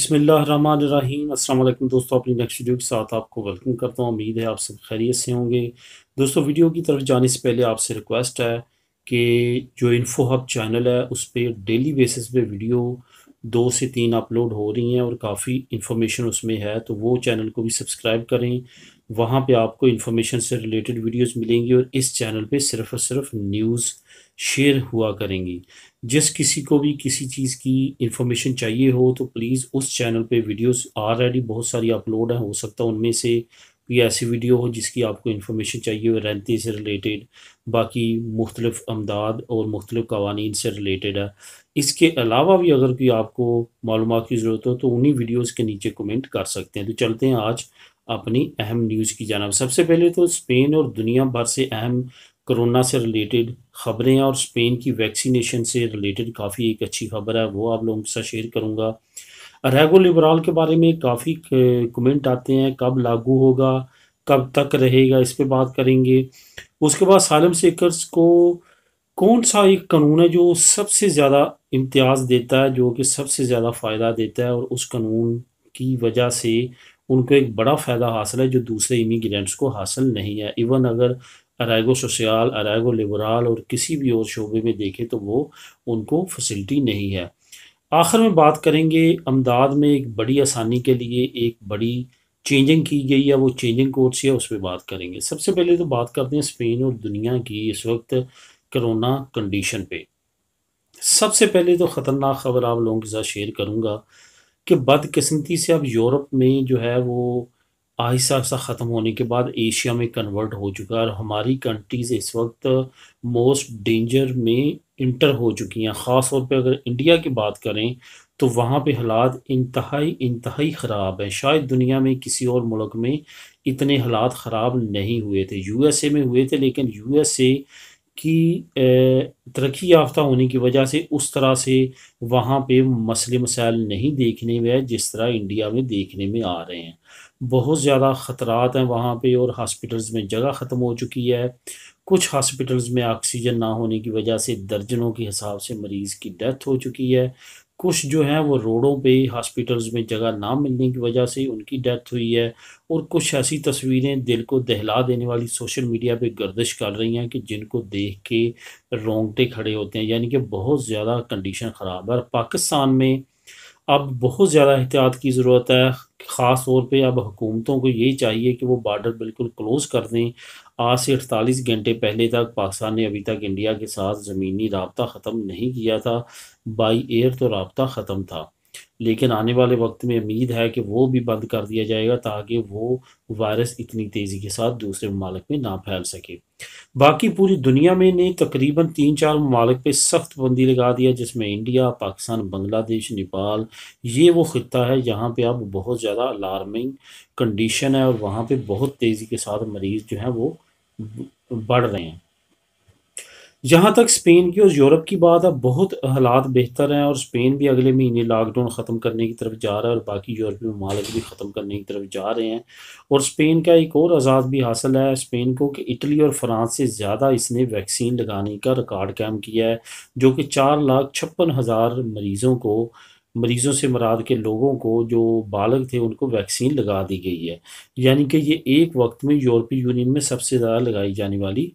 अस्सलाम वालेकुम दोस्तों अपनी नेक्स्ट वीडियो के साथ आपको वेलकम करता हूँ उम्मीद है आप सब खैरियत से होंगे दोस्तों वीडियो की तरफ जाने से पहले आपसे रिक्वेस्ट है कि जो इन्फो हब चैनल है उस पर डेली बेसिस पे वीडियो दो से तीन अपलोड हो रही हैं और काफ़ी इन्फॉर्मेशन उसमें है तो वो चैनल को भी सब्सक्राइब करें वहाँ पे आपको इन्फॉर्मेशन से रिलेटेड वीडियोस मिलेंगी और इस चैनल पे सिर्फ और सिर्फ न्यूज़ शेयर हुआ करेंगी जिस किसी को भी किसी चीज़ की इन्फॉर्मेशन चाहिए हो तो प्लीज़ उस चैनल पे वीडियोस ऑलरेडी बहुत सारी अपलोड हैं हो सकता है उनमें से कोई ऐसी वीडियो हो जिसकी आपको इन्फॉर्मेशन चाहिए हो रेंती से रिलेटेड बाकी मुख्तलिफ अमदाद और मुख्तलिफ कवानीन से रिलेटेड है इसके अलावा भी अगर कोई आपको मालूम की ज़रूरत हो तो उन्हीं वीडियोज़ के नीचे कमेंट कर सकते हैं तो चलते हैं आज अपनी अहम न्यूज़ की जानब सबसे पहले तो स्पेन और दुनिया भर से अहम कोरोना से रिलेटेड ख़बरें और स्पेन की वैक्सीनेशन से रिलेटेड काफ़ी एक अच्छी खबर है वो आप लोगों के साथ शेयर करूँगा रेगो लिबराल के बारे में काफ़ी कमेंट आते हैं कब लागू होगा कब तक रहेगा इस पर बात करेंगे उसके बाद सालम सेकर्स को कौन सा एक कानून है जो सबसे ज़्यादा इम्तियाज़ देता है जो कि सबसे ज़्यादा फ़ायदा देता है और उस कानून की वजह से उनको एक बड़ा फ़ायदा हासिल है जो दूसरे इमीग्रेंट्स को हासिल नहीं है इवन अगर अरेगो सोशल अराइगो लिबरल और किसी भी और शोबे में देखें तो वो उनको फैसिलिटी नहीं है आखिर में बात करेंगे अमदाद में एक बड़ी आसानी के लिए एक बड़ी चेंजिंग की गई है वो चेंजिंग कोर्स है उस पर बात करेंगे सबसे पहले तो बात करते हैं स्पेन और दुनिया की इस वक्त करोना कंडीशन पे सबसे पहले तो ख़तरनाक खबर आप लोगों के साथ शेयर करूँगा कि बदकस्मती से अब यूरोप में जो है वो आहिस्ता आहिस्ता ख़त्म होने के बाद एशिया में कन्वर्ट हो चुका है और हमारी कंट्रीज़ इस वक्त मोस्ट डेंजर में इंटर हो चुकी हैं ख़ास तौर पे अगर इंडिया की बात करें तो वहाँ पे हालात इंतहाई इंतहाई ख़राब हैं शायद दुनिया में किसी और मुल्क में इतने हालात ख़राब नहीं हुए थे यूएसए में हुए थे लेकिन यूएसए कि तरक्की याफ्ता होने की वजह से उस तरह से वहाँ पे मसले मसाइल नहीं देखने में जिस तरह इंडिया में देखने में आ रहे हैं बहुत ज़्यादा ख़तरात हैं वहाँ पे और हॉस्पिटल्स में जगह ख़त्म हो चुकी है कुछ हॉस्पिटल्स में ऑक्सीजन ना होने की वजह से दर्जनों के हिसाब से मरीज़ की डेथ हो चुकी है कुछ जो है वो रोडों पे हॉस्पिटल्स में जगह ना मिलने की वजह से उनकी डेथ हुई है और कुछ ऐसी तस्वीरें दिल को दहला देने वाली सोशल मीडिया पे गर्दिश कर रही हैं कि जिनको देख के रोंगटे खड़े होते हैं यानी कि बहुत ज़्यादा कंडीशन ख़राब है और पाकिस्तान में अब बहुत ज़्यादा एहतियात की ज़रूरत है ख़ास तौर पे अब हुकूमतों को यही चाहिए कि वो बार्डर बिल्कुल क्लोज़ कर दें आज से अड़तालीस घंटे पहले तक पाकिस्तान ने अभी तक इंडिया के साथ ज़मीनी रबता ख़त्म नहीं किया था बाई एयर तो रबता ख़त्म था लेकिन आने वाले वक्त में उम्मीद है कि वो भी बंद कर दिया जाएगा ताकि वो वायरस इतनी तेज़ी के साथ दूसरे ममालिक में ना फैल सके बाकी पूरी दुनिया में ने तकरीबन तीन चार ममालिक पर सख्त बंदी लगा दिया जिसमें इंडिया पाकिस्तान बांग्लादेश नेपाल ये वो ख़त्ता है जहाँ पर अब बहुत ज़्यादा अलार्मिंग कंडीशन है और वहाँ पर बहुत तेज़ी के साथ मरीज़ जो हैं वो बढ़ रहे हैं जहाँ तक स्पेन की और यूरोप की बात है बहुत हालात बेहतर हैं और स्पेन भी अगले महीने लॉकडाउन ख़त्म करने की तरफ जा रहा है और बाकी यूरोपीय ममालिक भी ख़त्म करने की तरफ जा रहे हैं और स्पेन का एक और आज़ाद भी हासिल है स्पेन को कि इटली और फ्रांस से ज़्यादा इसने वैक्सीन लगाने का रिकॉर्ड कायम किया है जो कि चार लाख छप्पन हज़ार मरीज़ों को मरीज़ों से मराद के लोगों को जो बालग थे उनको वैक्सीन लगा दी गई है यानी कि ये एक वक्त में यूरोपीय यूनियन में सबसे ज़्यादा लगाई जाने वाली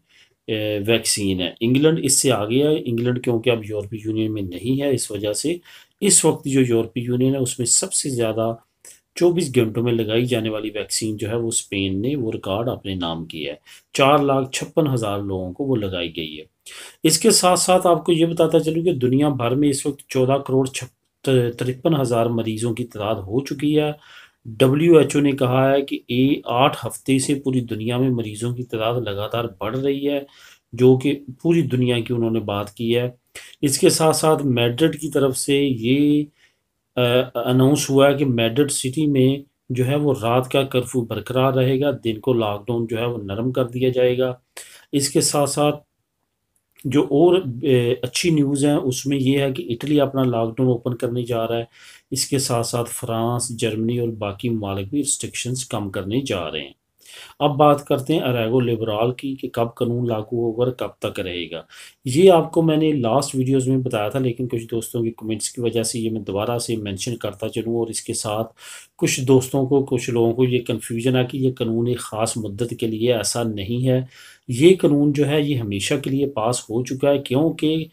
वैक्सीन है इंग्लैंड इससे आगे है इंग्लैंड क्योंकि अब यूरोपीय यूनियन में नहीं है इस वजह से इस वक्त जो यूरोपीय यूनियन है उसमें सबसे ज़्यादा चौबीस घंटों में लगाई जाने वाली वैक्सीन जो है वो स्पेन ने वो रिकॉर्ड अपने नाम किया है चार लाख छप्पन हज़ार लोगों को वो लगाई गई है इसके साथ साथ आपको ये बताता चलूँ कि दुनिया भर में इस वक्त चौदह करोड़ छप्पन तिरपन हज़ार मरीज़ों की तादाद हो चुकी है डब्ल्यू एच ओ ने कहा है कि ए आठ हफ्ते से पूरी दुनिया में मरीज़ों की तादाद लगातार बढ़ रही है जो कि पूरी दुनिया की उन्होंने बात की है इसके साथ साथ मेड्रिड की तरफ से ये अनाउंस हुआ है कि मेड्रिड सिटी में जो है वो रात का कर्फ्यू बरकरार रहेगा दिन को लॉकडाउन जो है वो नरम कर दिया जाएगा इसके साथ साथ जो और अच्छी न्यूज़ है उसमें यह है कि इटली अपना लॉकडाउन ओपन करने जा रहा है इसके साथ साथ फ्रांस जर्मनी और बाकी ममालिक भी रिस्ट्रिक्शंस कम करने जा रहे हैं अब बात करते हैं अरेगो लिबराल की कि कब कानून लागू होगा और कब तक रहेगा ये आपको मैंने लास्ट वीडियोस में बताया था लेकिन कुछ दोस्तों के कमेंट्स की वजह से ये मैं दोबारा से मेंशन करता चलूँ और इसके साथ कुछ दोस्तों को कुछ लोगों को ये कन्फ्यूजन है कि ये कानून एक ख़ास मदत के लिए ऐसा नहीं है ये कानून जो है ये हमेशा के लिए पास हो चुका है क्योंकि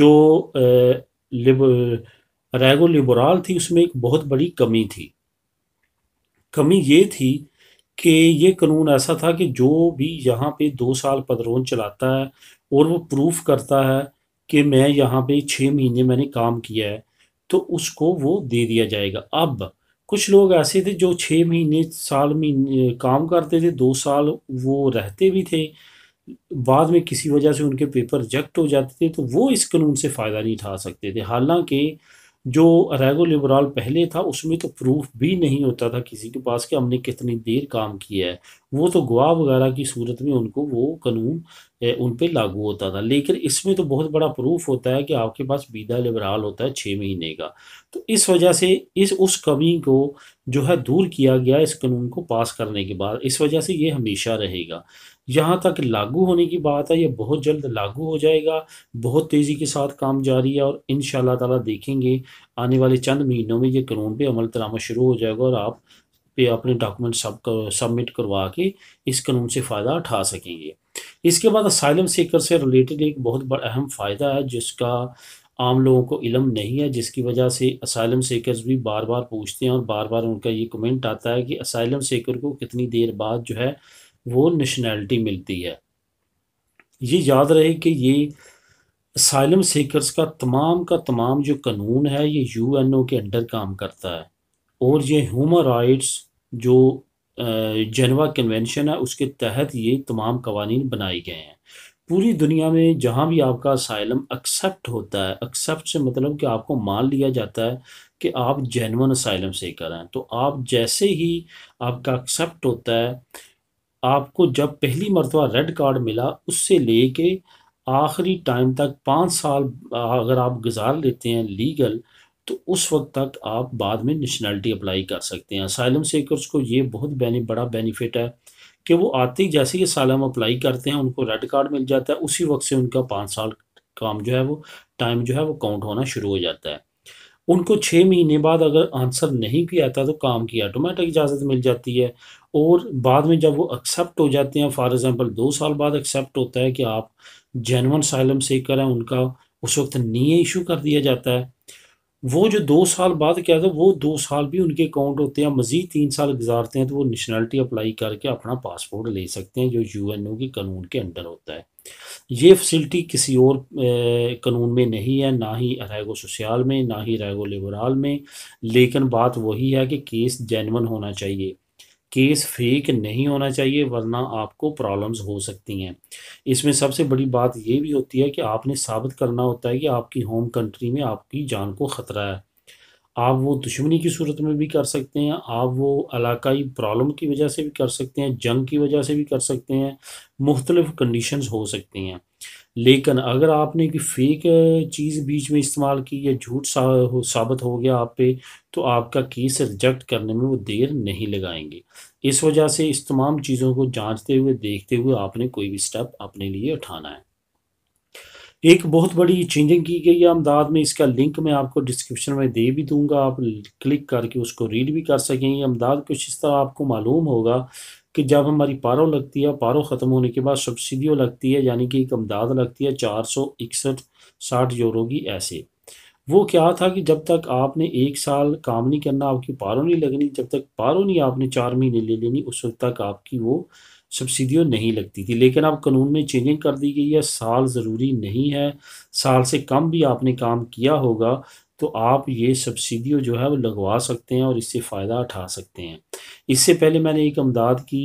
जो लिब रेगो लिबराल थी उसमें एक बहुत बड़ी कमी थी कमी ये थी कि ये कानून ऐसा था कि जो भी यहाँ पे दो साल पदरोन चलाता है और वो प्रूफ करता है कि मैं यहाँ पे छः महीने मैंने काम किया है तो उसको वो दे दिया जाएगा अब कुछ लोग ऐसे थे जो छः महीने साल महीने काम करते थे दो साल वो रहते भी थे बाद में किसी वजह से उनके पेपर रिजेक्ट हो जाते थे तो वो इस कानून से फ़ायदा नहीं उठा सकते थे हालांकि जो रेगो लिबरल पहले था उसमें तो प्रूफ भी नहीं होता था किसी के पास कि हमने कितनी देर काम किया है वो तो गवाह वगैरह की सूरत में उनको वो कानून उन पर लागू होता था लेकिन इसमें तो बहुत बड़ा प्रूफ होता है कि आपके पास बीदा लिबराल होता है छः महीने का तो इस वजह से इस उस कमी को जो है दूर किया गया इस कानून को पास करने के बाद इस वजह से ये हमेशा रहेगा यहाँ तक लागू होने की बात है ये बहुत जल्द लागू हो जाएगा बहुत तेज़ी के साथ काम जारी है और इन ताला देखेंगे आने वाले चंद महीनों में ये कानून पर अमल तरामा शुरू हो जाएगा और आप पे अपने डॉक्यूमेंट सब कर, सबमिट करवा के इस कानून से फ़ायदा उठा सकेंगे इसके बाद असाइलम सीकर से रिलेटेड एक बहुत बड़ा अहम फ़ायदा है जिसका आम लोगों को इलम नहीं है जिसकी वजह से असाइलम सेकर्स भी बार बार पूछते हैं और बार बार उनका ये कमेंट आता है कि असाइलम सेकर को कितनी देर बाद जो है वो नेशनैलिटी मिलती है ये याद रहे कि ये असाइलम सेकर्स का तमाम का तमाम जो कानून है ये यूएनओ के अंडर काम करता है और ये ह्यूमन राइट्स जो जनवा कन्वेंशन है उसके तहत ये तमाम कवानी बनाए गए हैं पूरी दुनिया में जहाँ भी आपका असाइलम एक्सेप्ट होता है एक्सेप्ट से मतलब कि आपको मान लिया जाता है कि आप जेनवन असाइलम से करें तो आप जैसे ही आपका एक्सेप्ट होता है आपको जब पहली मरतबा रेड कार्ड मिला उससे ले कर आखिरी टाइम तक पाँच साल अगर आप गुजार लेते हैं लीगल तो उस वक्त तक आप बाद में नेशनैलिटी अप्लाई कर सकते हैं असाइलम सेकर्स को ये बहुत बेने, बड़ा बेनिफिट है कि वो आते ही जैसे कि सालम अप्लाई करते हैं उनको रेड कार्ड मिल जाता है उसी वक्त से उनका पाँच साल काम जो है वो टाइम जो है वो काउंट होना शुरू हो जाता है उनको छः महीने बाद अगर आंसर नहीं किया जाता तो काम की ऑटोमेटिक इजाज़त मिल जाती है और बाद में जब वो एक्सेप्ट हो जाते हैं फॉर एग्ज़ाम्पल दो साल बाद एक्सेप्ट होता है कि आप जेनवन साइलम सेकर हैं उनका उस वक्त नीए इशू कर दिया जाता है वो जो दो साल बाद क्या था वो दो साल भी उनके अकाउंट होते हैं मज़ीद तीन साल गुजारते हैं तो वो नेशनलिटी अप्लाई करके अपना पासपोर्ट ले सकते हैं जो यू एन ओ के कानून के अंडर होता है ये फैसिलिटी किसी और कानून में नहीं है ना ही अरैगो सोशल में ना ही अरैगो लेबराल में लेकिन बात वही है कि केस जैनवन होना चाहिए केस फेक नहीं होना चाहिए वरना आपको प्रॉब्लम्स हो सकती हैं इसमें सबसे बड़ी बात यह भी होती है कि आपने साबित करना होता है कि आपकी होम कंट्री में आपकी जान को ख़तरा है आप वो दुश्मनी की सूरत में भी कर सकते हैं आप वो इलाकाई प्रॉब्लम की वजह से भी कर सकते हैं जंग की वजह से भी कर सकते हैं मुख्तलिफ़ कंडीशंस हो सकती हैं लेकिन अगर आपने कि फेक चीज़ बीच में इस्तेमाल की या झूठ सा, हो, साबित हो गया आप पे तो आपका केस रिजेक्ट करने में वो देर नहीं लगाएंगे इस वजह से इस तमाम चीज़ों को जांचते हुए देखते हुए आपने कोई भी स्टेप अपने लिए उठाना है एक बहुत बड़ी चेंजिंग की गई है अमदाद में इसका लिंक मैं आपको डिस्क्रिप्शन में दे भी दूंगा आप क्लिक करके उसको रीड भी कर सकेंगे अमदाद कुछ इस तरह आपको मालूम होगा कि जब हमारी पारो लगती है पारो ख़त्म होने के बाद सब्सिडियो लगती है यानी कि एक अमदाद लगती है चार सौ इकसठ साठ यूरो की ऐसे वो क्या था कि जब तक आपने एक साल काम नहीं करना आपकी पारो नहीं लगनी जब तक पारो नहीं आपने चार महीने ले लेनी उस वक्त तक आपकी वो सब्सिडियो नहीं लगती थी लेकिन अब कानून में चेंजिंग कर दी गई है साल ज़रूरी नहीं है साल से कम भी आपने काम किया होगा तो आप ये सब्सिडी जो है वो लगवा सकते हैं और इससे फ़ायदा उठा सकते हैं इससे पहले मैंने एक अमदाद की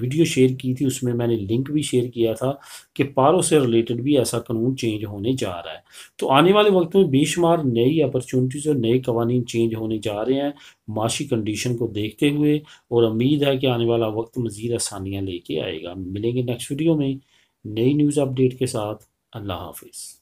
वीडियो शेयर की थी उसमें मैंने लिंक भी शेयर किया था कि पारों से रिलेटेड भी ऐसा कानून चेंज होने जा रहा है तो आने वाले वक्त में बेशुमार नई अपॉर्चुनिटीज़ और नए कवानी चेंज होने जा रहे हैं माशी कंडीशन को देखते हुए और उम्मीद है कि आने वाला वक्त मज़ीद आसानियाँ लेके आएगा मिलेंगे नेक्स्ट वीडियो में नई न्यूज़ अपडेट के साथ अल्लाह हाफिज़